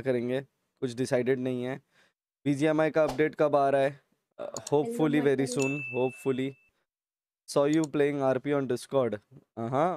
क्या करेंगे कुछ डिसाइडेड नहीं है बी का अपडेट कब आ रहा है hopefully very soon hopefully so you playing R P on Discord हाँ